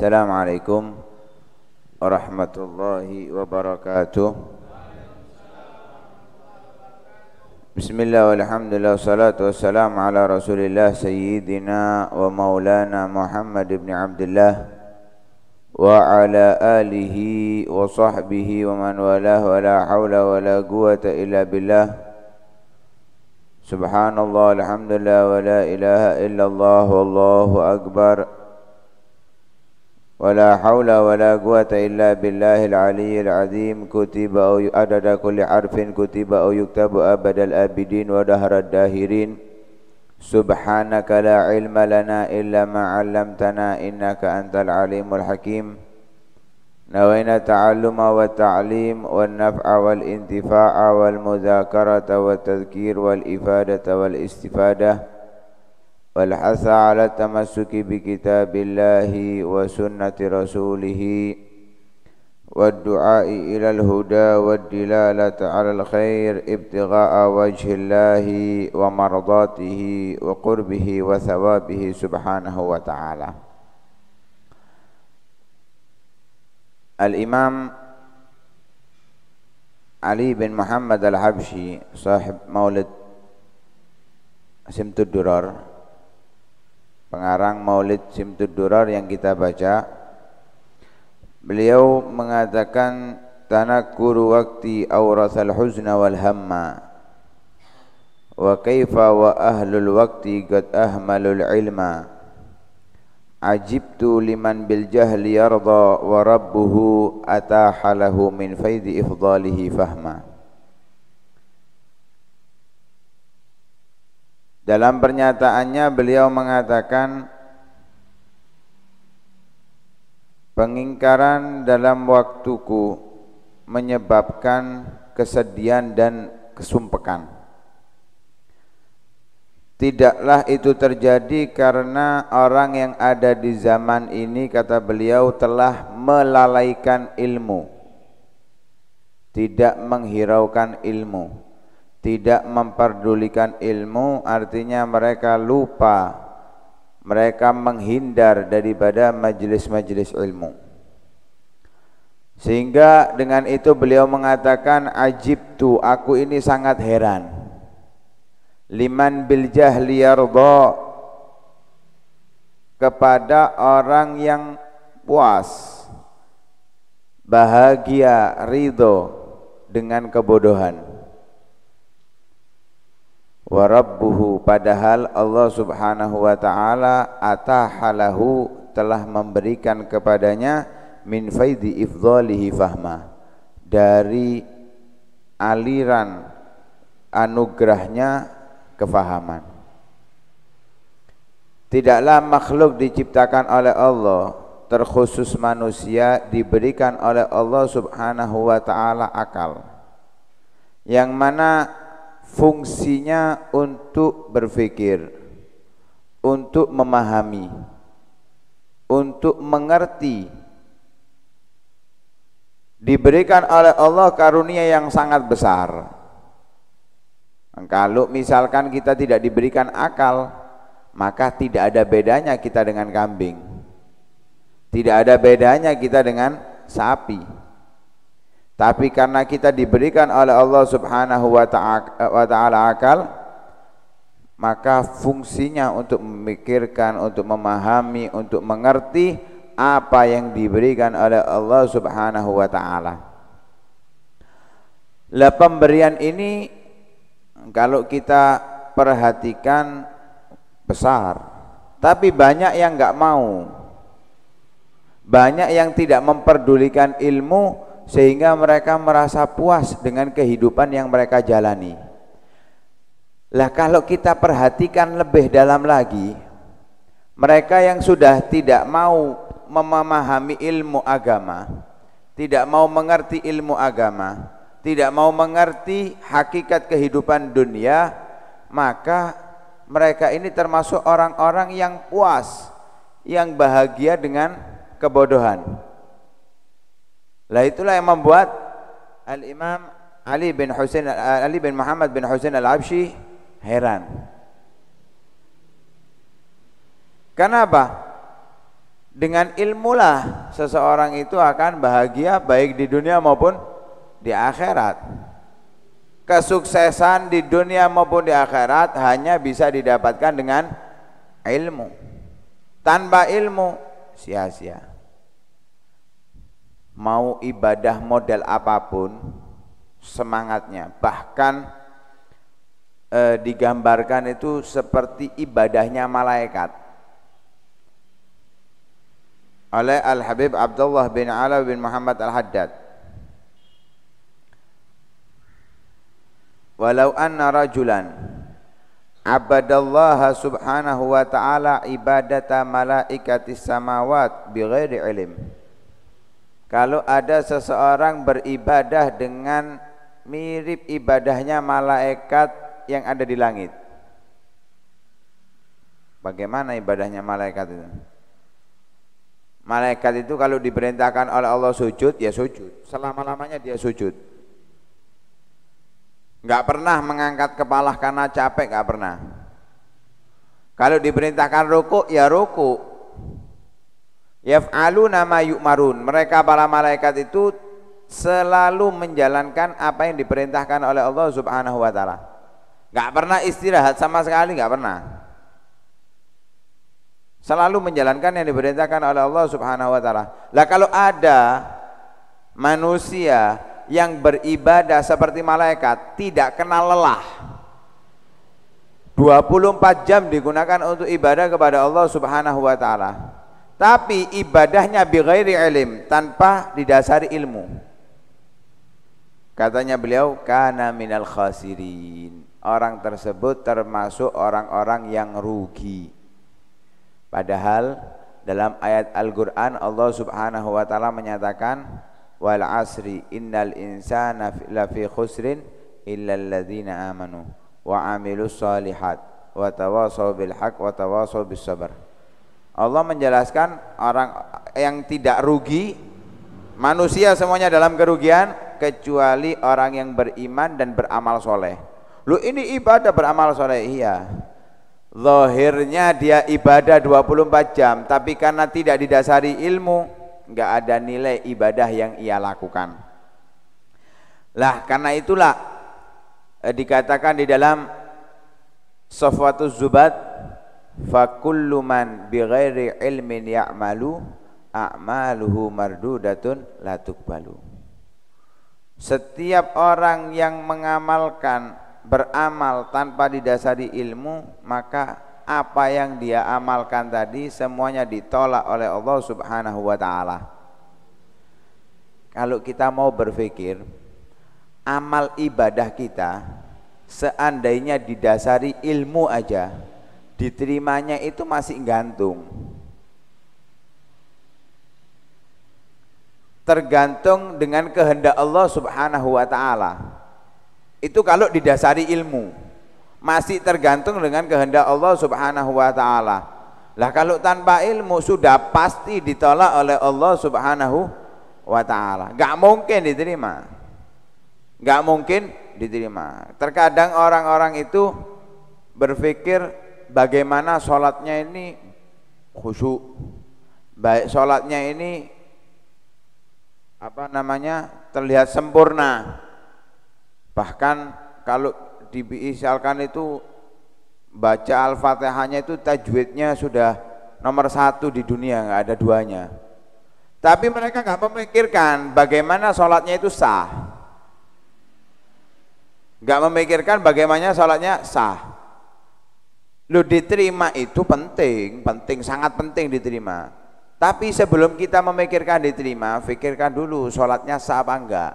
السلام عليكم ورحمة الله وبركاته بسم الله والحمد لله والصلاة والسلام على رسول الله سيدنا ومولانا محمد بن عبد الله وعلى آله وصحبه ومن والاه ولا حول ولا قوة إلا بالله سبحان الله الحمد لله ولا إله إلا الله والله أكبر ولا حول ولا قوة إلا بالله العلي العظيم كتب أو عدد كل حرف كتب أو يكتب أبد الآبدين ودهر الداهرين سبحانك لا علم لنا إلا ما علمتنا إنك أنت العليم الحكيم نوينا التعلم والتعليم والنفع والانتفاع والمذاكرة والتذكير والإفادة والاستفادة والحث على التمسك بكتاب الله وسنة رسوله والدعاء إلى الهدى والدلالة على الخير ابتغاء وجه الله ومرضاته وقربه وثوابه سبحانه وتعالى الإمام علي بن محمد الحبشي صاحب مولد سمت الدرار pengarang Maulid Simtudurar yang kita baca beliau mengatakan tanakuru wakti awrasal huzna wal hamma wa kaifa wa ahlul wakti qad ahmalul ilma ajibtu liman bil jahli yarda wa rabbuhu atahalahu min faidi ifdalihi fahma Dalam pernyataannya beliau mengatakan pengingkaran dalam waktuku menyebabkan kesedihan dan kesumpekan. Tidaklah itu terjadi karena orang yang ada di zaman ini kata beliau telah melalaikan ilmu. Tidak menghiraukan ilmu tidak memperdulikan ilmu artinya mereka lupa mereka menghindar daripada majelis-majelis ilmu sehingga dengan itu beliau mengatakan ajib tu aku ini sangat heran liman bil jahli yardha kepada orang yang puas bahagia ridho dengan kebodohan wa rabbuhu padahal Allah Subhanahu wa taala atahalahu telah memberikan kepadanya min faidi ifdhalihi fahma dari aliran anugerahnya kefahaman tidaklah makhluk diciptakan oleh Allah terkhusus manusia diberikan oleh Allah Subhanahu wa taala akal yang mana fungsinya untuk berpikir, untuk memahami, untuk mengerti. Diberikan oleh Allah karunia yang sangat besar. Kalau misalkan kita tidak diberikan akal, maka tidak ada bedanya kita dengan kambing. Tidak ada bedanya kita dengan sapi. Tapi karena kita diberikan oleh Allah Subhanahu wa taala akal, maka fungsinya untuk memikirkan, untuk memahami, untuk mengerti apa yang diberikan oleh Allah Subhanahu wa taala. Lah pemberian ini kalau kita perhatikan besar, tapi banyak yang enggak mau. Banyak yang tidak memperdulikan ilmu sehingga mereka merasa puas dengan kehidupan yang mereka jalani. Lah kalau kita perhatikan lebih dalam lagi, mereka yang sudah tidak mau memahami ilmu agama, tidak mau mengerti ilmu agama, tidak mau mengerti hakikat kehidupan dunia, maka mereka ini termasuk orang-orang yang puas, yang bahagia dengan kebodohan lah itulah yang membuat Al-Imam Ali bin Husain Ali bin Muhammad bin Husain Al-Absyi heran. Kenapa? apa? Dengan lah seseorang itu akan bahagia baik di dunia maupun di akhirat. Kesuksesan di dunia maupun di akhirat hanya bisa didapatkan dengan ilmu. Tanpa ilmu sia-sia mau ibadah model apapun semangatnya bahkan e, digambarkan itu seperti ibadahnya malaikat oleh Al-Habib Abdullah bin Ala bin Muhammad Al-Haddad walau anna rajulan abadallaha subhanahu wa ta'ala ibadata malaikatis samawat bighairi ilim. Kalau ada seseorang beribadah dengan mirip ibadahnya malaikat yang ada di langit. Bagaimana ibadahnya malaikat itu? Malaikat itu kalau diperintahkan oleh Allah sujud, ya sujud. Selama-lamanya dia sujud. Enggak pernah mengangkat kepala karena capek, enggak pernah. Kalau diperintahkan ruku, ya ruku. Yaf'alu nama yukmarun Mereka para malaikat itu selalu menjalankan apa yang diperintahkan oleh Allah Subhanahu wa taala. Gak pernah istirahat sama sekali gak pernah. Selalu menjalankan yang diperintahkan oleh Allah Subhanahu wa taala. Lah kalau ada manusia yang beribadah seperti malaikat tidak kenal lelah. 24 jam digunakan untuk ibadah kepada Allah Subhanahu wa taala tapi ibadahnya bighairi ilim tanpa didasari ilmu katanya beliau kana minal khasirin orang tersebut termasuk orang-orang yang rugi padahal dalam ayat Al-Qur'an Allah Subhanahu wa taala menyatakan wal asri innal insana lafi khusrin illa alladhina amanu wa amilus salihat wa tawasaw bil haq wa tawasaw bis sabr Allah menjelaskan orang yang tidak rugi manusia semuanya dalam kerugian kecuali orang yang beriman dan beramal soleh lu ini ibadah beramal soleh iya Lohirnya dia ibadah 24 jam Tapi karena tidak didasari ilmu nggak ada nilai ibadah yang ia lakukan Lah karena itulah eh, Dikatakan di dalam Sofatu Zubat fakullu man bighairi ilmin ya'malu a'maluhu mardudatun la tuqbalu setiap orang yang mengamalkan beramal tanpa didasari ilmu maka apa yang dia amalkan tadi semuanya ditolak oleh Allah Subhanahu wa taala kalau kita mau berpikir amal ibadah kita seandainya didasari ilmu aja diterimanya itu masih gantung tergantung dengan kehendak Allah subhanahu wa ta'ala itu kalau didasari ilmu masih tergantung dengan kehendak Allah subhanahu wa ta'ala lah kalau tanpa ilmu sudah pasti ditolak oleh Allah subhanahu wa ta'ala gak mungkin diterima gak mungkin diterima terkadang orang-orang itu berpikir bagaimana sholatnya ini khusyuk baik sholatnya ini apa namanya terlihat sempurna bahkan kalau diisalkan itu baca al-fatihahnya itu tajwidnya sudah nomor satu di dunia nggak ada duanya tapi mereka nggak memikirkan bagaimana sholatnya itu sah nggak memikirkan bagaimana sholatnya sah Lo diterima itu penting, penting, sangat penting diterima. Tapi sebelum kita memikirkan diterima, pikirkan dulu sholatnya sah apa enggak.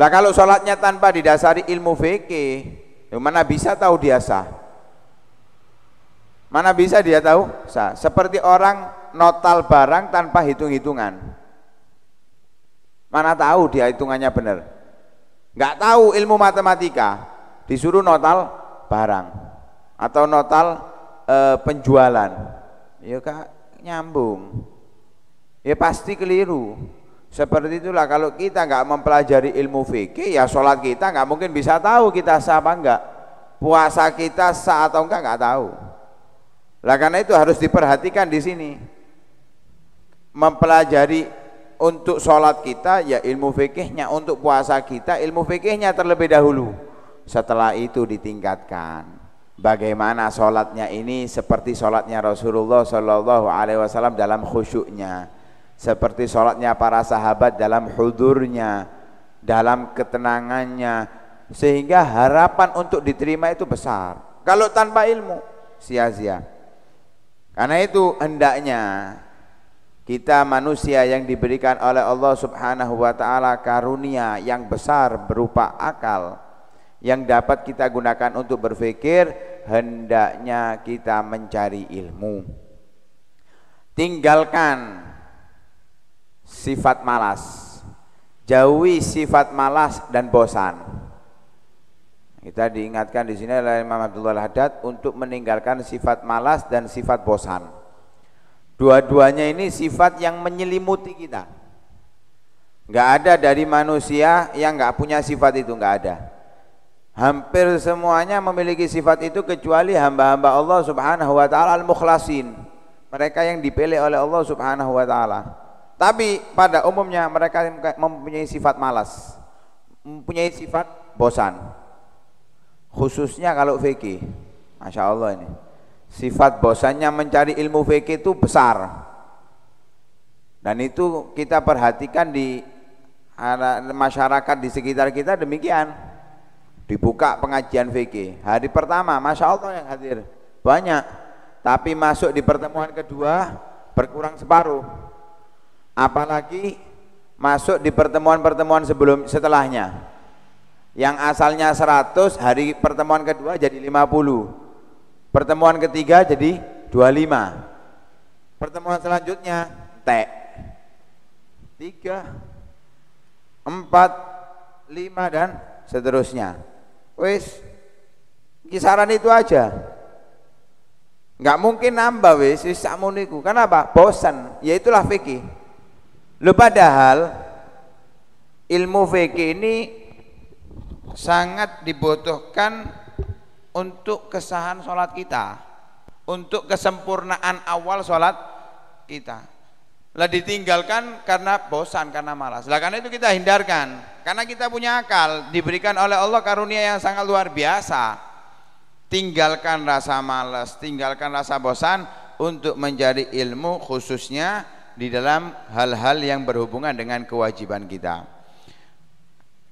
Lah kalau sholatnya tanpa didasari ilmu fikih, ya mana bisa tahu dia sah? Mana bisa dia tahu sah? Seperti orang notal barang tanpa hitung-hitungan. Mana tahu dia hitungannya benar? Enggak tahu ilmu matematika, disuruh notal barang atau notal e, penjualan ya kak nyambung ya pasti keliru seperti itulah kalau kita nggak mempelajari ilmu fikih ya sholat kita nggak mungkin bisa tahu kita sah apa enggak puasa kita sah atau enggak nggak tahu lah karena itu harus diperhatikan di sini mempelajari untuk sholat kita ya ilmu fikihnya untuk puasa kita ilmu fikihnya terlebih dahulu setelah itu ditingkatkan bagaimana sholatnya ini seperti sholatnya Rasulullah Shallallahu Alaihi Wasallam dalam khusyuknya, seperti sholatnya para sahabat dalam hudurnya, dalam ketenangannya, sehingga harapan untuk diterima itu besar. Kalau tanpa ilmu, sia-sia. Karena itu hendaknya kita manusia yang diberikan oleh Allah Subhanahu wa taala karunia yang besar berupa akal yang dapat kita gunakan untuk berpikir hendaknya kita mencari ilmu tinggalkan sifat malas jauhi sifat malas dan bosan kita diingatkan di sini oleh Imam Abdullah Haddad untuk meninggalkan sifat malas dan sifat bosan dua-duanya ini sifat yang menyelimuti kita nggak ada dari manusia yang nggak punya sifat itu nggak ada Hampir semuanya memiliki sifat itu kecuali hamba-hamba Allah Subhanahu wa taala al-mukhlasin. Mereka yang dipilih oleh Allah Subhanahu wa taala. Tapi pada umumnya mereka mempunyai sifat malas, mempunyai sifat bosan. Khususnya kalau fikih. Masya Allah ini. Sifat bosannya mencari ilmu fikih itu besar. Dan itu kita perhatikan di masyarakat di sekitar kita demikian dibuka pengajian VK hari pertama Masya Allah yang hadir banyak tapi masuk di pertemuan kedua berkurang separuh apalagi masuk di pertemuan-pertemuan sebelum setelahnya yang asalnya 100 hari pertemuan kedua jadi 50 pertemuan ketiga jadi 25 pertemuan selanjutnya t 3 4 5 dan seterusnya wis kisaran itu aja nggak mungkin nambah wis wis karena apa? bosan ya itulah fikih lo padahal ilmu fikih ini sangat dibutuhkan untuk kesahan sholat kita untuk kesempurnaan awal sholat kita lah ditinggalkan karena bosan karena malas lah karena itu kita hindarkan karena kita punya akal diberikan oleh Allah karunia yang sangat luar biasa tinggalkan rasa malas tinggalkan rasa bosan untuk menjadi ilmu khususnya di dalam hal-hal yang berhubungan dengan kewajiban kita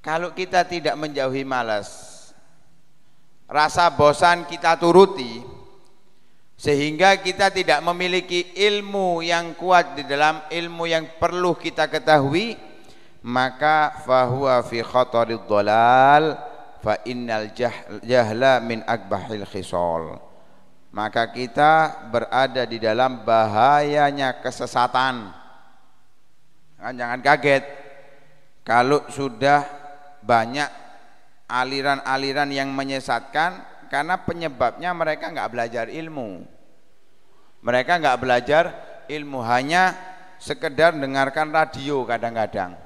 kalau kita tidak menjauhi malas rasa bosan kita turuti sehingga kita tidak memiliki ilmu yang kuat di dalam ilmu yang perlu kita ketahui maka fahuwa fi khataril dolal fa innal jahla min akbahil khisal maka kita berada di dalam bahayanya kesesatan jangan, jangan kaget kalau sudah banyak aliran-aliran yang menyesatkan karena penyebabnya mereka nggak belajar ilmu mereka nggak belajar ilmu hanya sekedar dengarkan radio kadang-kadang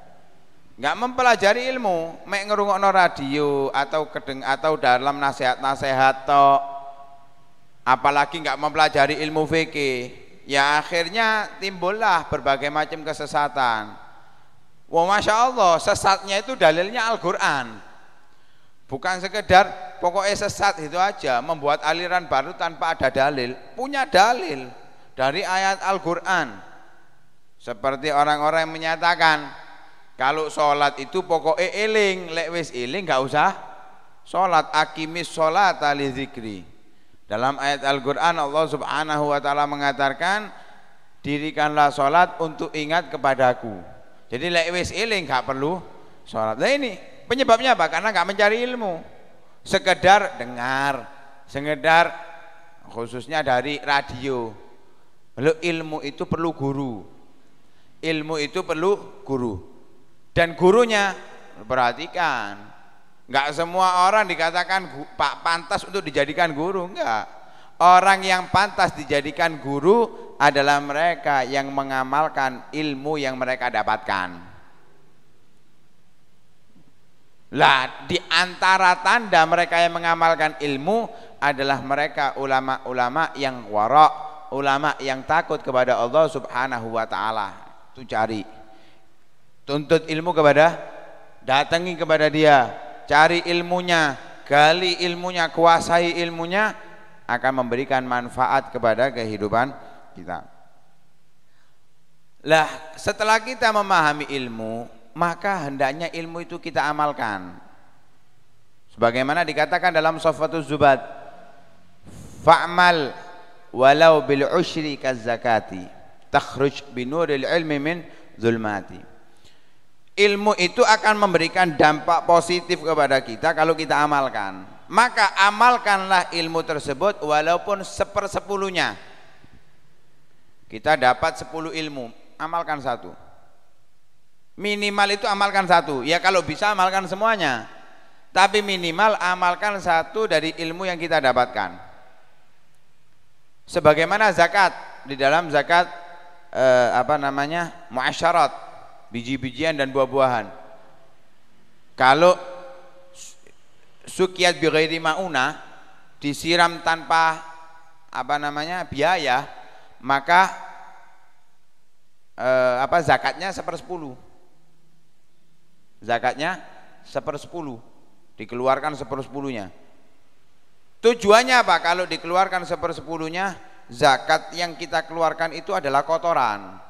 nggak mempelajari ilmu mek ngerungokno radio atau kedeng atau dalam nasihat-nasihat tok apalagi nggak mempelajari ilmu fikih ya akhirnya timbullah berbagai macam kesesatan Wah Masya Allah sesatnya itu dalilnya Al-Quran bukan sekedar pokoknya sesat itu aja membuat aliran baru tanpa ada dalil punya dalil dari ayat Al-Quran seperti orang-orang yang menyatakan kalau sholat itu pokoknya eling, lek wis eling gak usah sholat. Akimis sholat tali zikri. Dalam ayat Al-Quran Allah subhanahu wa ta'ala mengatakan Dirikanlah sholat untuk ingat kepadaku Jadi lek wis eling gak perlu sholat Nah ini penyebabnya apa? Karena gak mencari ilmu Sekedar dengar Sekedar khususnya dari radio Lalu ilmu itu perlu guru Ilmu itu perlu guru dan gurunya perhatikan enggak semua orang dikatakan pak pantas untuk dijadikan guru enggak orang yang pantas dijadikan guru adalah mereka yang mengamalkan ilmu yang mereka dapatkan lah di antara tanda mereka yang mengamalkan ilmu adalah mereka ulama-ulama yang warok ulama yang takut kepada Allah subhanahu wa ta'ala itu cari tuntut ilmu kepada datangi kepada dia cari ilmunya gali ilmunya kuasai ilmunya akan memberikan manfaat kepada kehidupan kita lah setelah kita memahami ilmu maka hendaknya ilmu itu kita amalkan sebagaimana dikatakan dalam Sofatul Zubat fa'mal walau bil usyri kazakati takhruj binuril ilmi min zulmati ilmu itu akan memberikan dampak positif kepada kita kalau kita amalkan maka amalkanlah ilmu tersebut walaupun sepersepuluhnya kita dapat sepuluh ilmu amalkan satu minimal itu amalkan satu ya kalau bisa amalkan semuanya tapi minimal amalkan satu dari ilmu yang kita dapatkan sebagaimana zakat di dalam zakat eh, apa namanya muasyarat biji-bijian dan buah-buahan kalau sukiat bighairi mauna disiram tanpa apa namanya biaya maka eh, apa zakatnya sepersepuluh zakatnya sepersepuluh dikeluarkan sepersepuluhnya tujuannya apa kalau dikeluarkan sepersepuluhnya zakat yang kita keluarkan itu adalah kotoran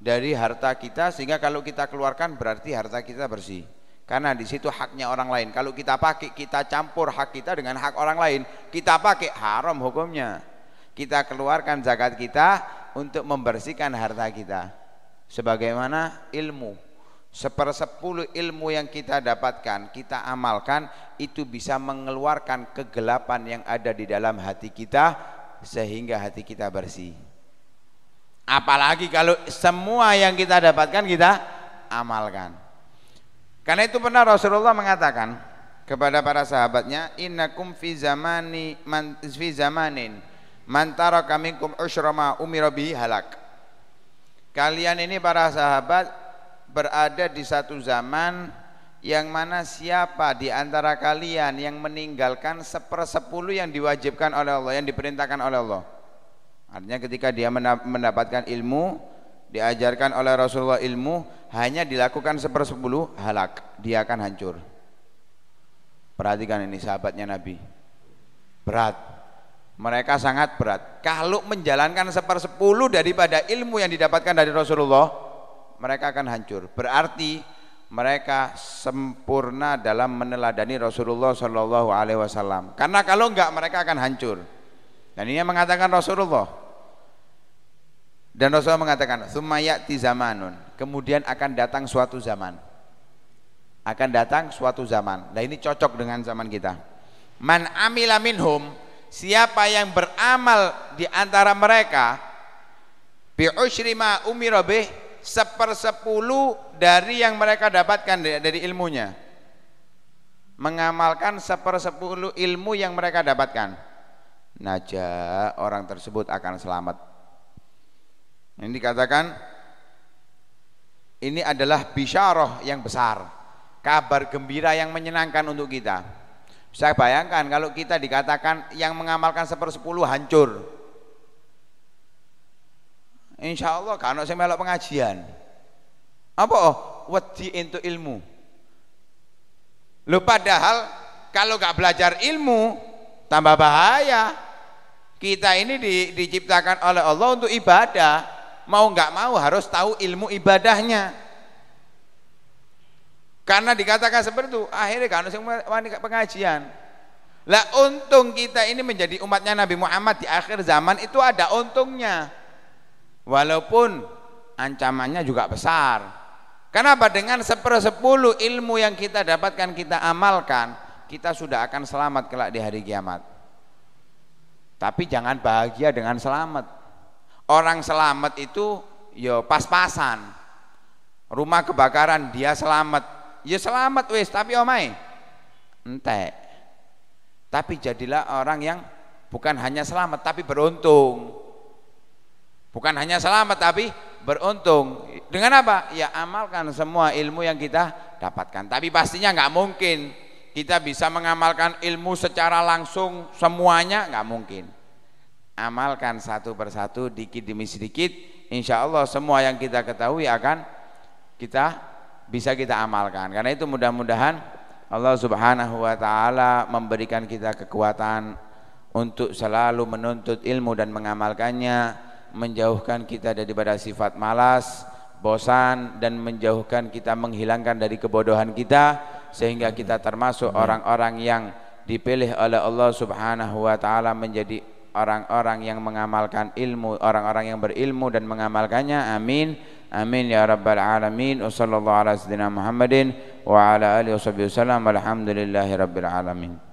dari harta kita sehingga kalau kita keluarkan berarti harta kita bersih karena di situ haknya orang lain kalau kita pakai kita campur hak kita dengan hak orang lain kita pakai haram hukumnya kita keluarkan zakat kita untuk membersihkan harta kita sebagaimana ilmu sepersepuluh ilmu yang kita dapatkan kita amalkan itu bisa mengeluarkan kegelapan yang ada di dalam hati kita sehingga hati kita bersih Apalagi kalau semua yang kita dapatkan kita amalkan. Karena itu pernah Rasulullah mengatakan kepada para sahabatnya, "Innakum fi zamani man, fi zamanin mantara kami kum umirabi halak." Kalian ini para sahabat berada di satu zaman yang mana siapa di antara kalian yang meninggalkan sepersepuluh yang diwajibkan oleh Allah, yang diperintahkan oleh Allah Artinya ketika dia mendapatkan ilmu, diajarkan oleh Rasulullah ilmu, hanya dilakukan sepersepuluh halak, dia akan hancur. Perhatikan ini sahabatnya Nabi. Berat. Mereka sangat berat. Kalau menjalankan sepersepuluh daripada ilmu yang didapatkan dari Rasulullah, mereka akan hancur. Berarti mereka sempurna dalam meneladani Rasulullah Shallallahu Alaihi Wasallam. Karena kalau enggak mereka akan hancur. Dan ini yang mengatakan Rasulullah. Dan Rasulullah mengatakan, "Tsumayati zamanun." Kemudian akan datang suatu zaman. Akan datang suatu zaman. Nah, ini cocok dengan zaman kita. Man amila minhum, siapa yang beramal di antara mereka bi usyri sepersepuluh dari yang mereka dapatkan dari, dari ilmunya. Mengamalkan sepersepuluh ilmu yang mereka dapatkan. Naja, orang tersebut akan selamat ini dikatakan ini adalah bisyarah yang besar, kabar gembira yang menyenangkan untuk kita. Bisa bayangkan kalau kita dikatakan yang mengamalkan sepersepuluh hancur. Insya Allah kalau saya melok pengajian. Apa oh? Wedi untuk ilmu. Lo padahal kalau nggak belajar ilmu tambah bahaya. Kita ini di, diciptakan oleh Allah untuk ibadah mau nggak mau harus tahu ilmu ibadahnya karena dikatakan seperti itu akhirnya kan pengajian lah untung kita ini menjadi umatnya Nabi Muhammad di akhir zaman itu ada untungnya walaupun ancamannya juga besar kenapa dengan sepersepuluh ilmu yang kita dapatkan kita amalkan kita sudah akan selamat kelak di hari kiamat tapi jangan bahagia dengan selamat orang selamat itu ya pas-pasan rumah kebakaran dia selamat ya selamat wis tapi omai entek tapi jadilah orang yang bukan hanya selamat tapi beruntung bukan hanya selamat tapi beruntung dengan apa ya amalkan semua ilmu yang kita dapatkan tapi pastinya nggak mungkin kita bisa mengamalkan ilmu secara langsung semuanya nggak mungkin amalkan satu persatu dikit demi sedikit insya Allah semua yang kita ketahui akan kita bisa kita amalkan karena itu mudah-mudahan Allah subhanahu wa ta'ala memberikan kita kekuatan untuk selalu menuntut ilmu dan mengamalkannya menjauhkan kita daripada sifat malas bosan dan menjauhkan kita menghilangkan dari kebodohan kita sehingga kita termasuk orang-orang yang dipilih oleh Allah subhanahu wa ta'ala menjadi orang-orang yang mengamalkan ilmu, orang-orang yang berilmu dan mengamalkannya. Amin. Amin ya rabbal alamin. Wassallallahu ala sayyidina Muhammadin wa ala alihi wasallam. Alhamdulillahi rabbil alamin.